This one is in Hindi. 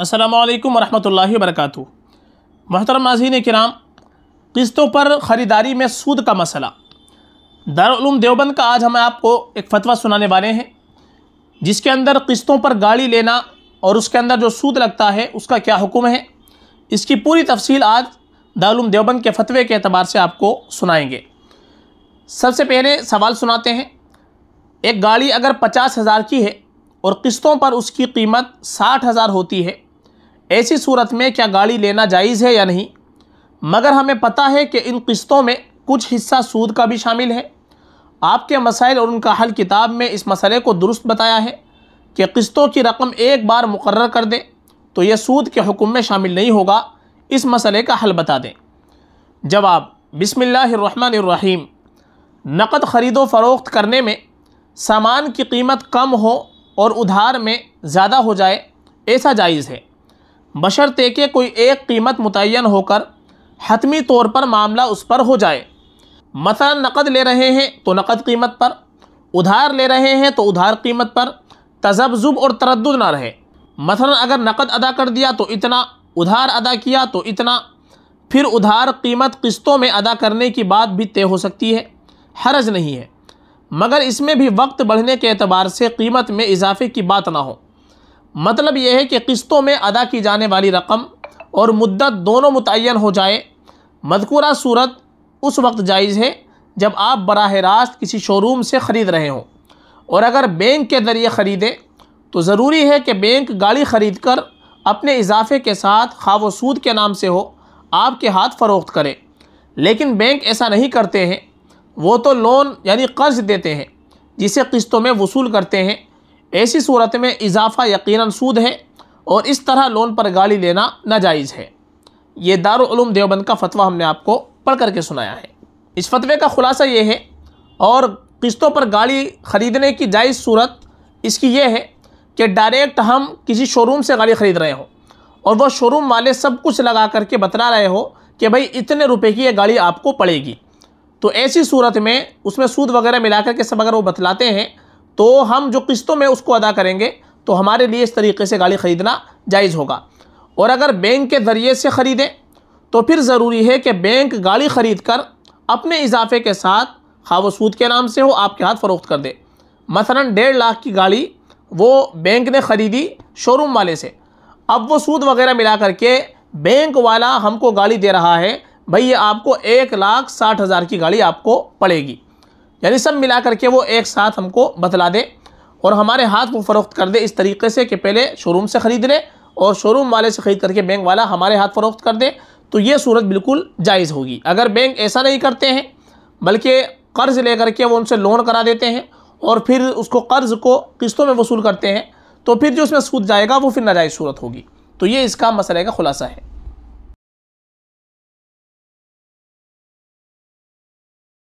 असलकम वालेकुम वरक महतरम मोहतरम नाजीन कराम किस्तों पर ख़रीदारी में सूद का मसला दारूम देवबंद का आज हम आपको एक फ़तवा सुनाने वाले हैं जिसके अंदर किस्तों पर गाड़ी लेना और उसके अंदर जो सूद लगता है उसका क्या हुक्म है इसकी पूरी तफसील आज दारूम देवबंद के फतवे के अतबार से आपको सुनाएंगे सबसे पहले सवाल सुनाते हैं एक गाड़ी अगर पचास हज़ार की है और किस्तों पर उसकी कीमत साठ हज़ार होती है ऐसी सूरत में क्या गाड़ी लेना जायज़ है या नहीं मगर हमें पता है कि इन किस्तों में कुछ हिस्सा सूद का भी शामिल है आपके मसाइल और उनका हल किताब में इस मसले को दुरुस्त बताया है कि किस्तों की रकम एक बार मुकर कर दें तो यह सूद के हुक्म में शामिल नहीं होगा इस मसले का हल बता दें जवाब बिसमीम नकद ख़रीदो फ़रोख्त करने में सामान की कीमत कम हो और उधार में ज़्यादा हो जाए ऐसा जायज़ है बशरते के कोई एक कीमत मुतन होकर हतमी तौर पर मामला उस पर हो जाए मसला नकद ले रहे हैं तो नकद कीमत पर उधार ले रहे हैं तो उधार कीमत पर तजब्जुब और तरद ना रहे मसला अगर नकद अदा कर दिया तो इतना उधार अदा किया तो इतना फिर उधार कीमत किस्तों में अदा करने की बात भी तय हो सकती है हरज नहीं है मगर इसमें भी वक्त बढ़ने के अतबार से कीमत में इजाफे की बात ना हो मतलब यह है कि किस्तों में अदा की जाने वाली रकम और मुद्दत दोनों मुतन हो जाए मदकूरा सूरत उस वक्त जायज़ है जब आप बरह रास्त किसी शोरूम से ख़रीद रहे हों और अगर बैंक के ज़रिए ख़रीदें तो ज़रूरी है कि बैंक गाड़ी ख़रीद कर अपने इजाफे के साथ खाव सूद के नाम से हो आपके हाथ फ़रोख्त करें लेकिन बैंक ऐसा नहीं करते हैं वो तो लोन यानी कर्ज देते हैं जिसे किस्तों में वसूल करते हैं ऐसी सूरत में इजाफा यकीनन सूद है और इस तरह लोन पर गाली लेना नाजायज़ है ये दारूम देवबंद का फतवा हमने आपको पढ़ करके सुनाया है इस फतवे का ख़ुलासा ये है और किस्तों पर गाड़ी ख़रीदने की जायज़ सूरत इसकी यह है कि डायरेक्ट हम किसी शोरूम से गाड़ी ख़रीद रहे हों और वह शोरूम वाले सब कुछ लगा करके बतला रहे हो कि भाई इतने रुपए की यह गाड़ी आपको पड़ेगी तो ऐसी सूरत में उसमें सूद वगैरह मिला कर के सब अगर वो बतलाते हैं तो हम जो किस्तों में उसको अदा करेंगे तो हमारे लिए इस तरीके से गाड़ी ख़रीदना जायज़ होगा और अगर बैंक के ज़रिए से ख़रीदें तो फिर ज़रूरी है कि बैंक गाड़ी ख़रीद कर अपने इजाफे के साथ खाव सूद के नाम से हो आपके हाथ फ़रोख्त कर दे मसलन डेढ़ लाख की गाड़ी वो बैंक ने ख़रीदी शोरूम वाले से अब वो सूद वगैरह मिला करके बैंक वाला हमको गाड़ी दे रहा है भाई ये आपको एक लाख साठ हज़ार की गाड़ी आपको पड़ेगी यानी सब मिला करके वो एक साथ हमको बतला दे और हमारे हाथ को फ़रोख्त कर दे इस तरीके से कि पहले शोरूम से ख़रीद ले और शोरूम वाले से ख़रीद करके बैंक वाला हमारे हाथ फ़रोख्त कर दे तो ये सूरत बिल्कुल जायज़ होगी अगर बैंक ऐसा नहीं करते हैं बल्कि कर्ज़ ले करके वो उनसे लोन करा देते हैं और फिर उसको कर्ज़ को किस्तों में वसूल करते हैं तो फिर जो उसमें सूद जाएगा वो फिर नाजायज़ सूरत होगी तो ये इसका मसले का खुलासा है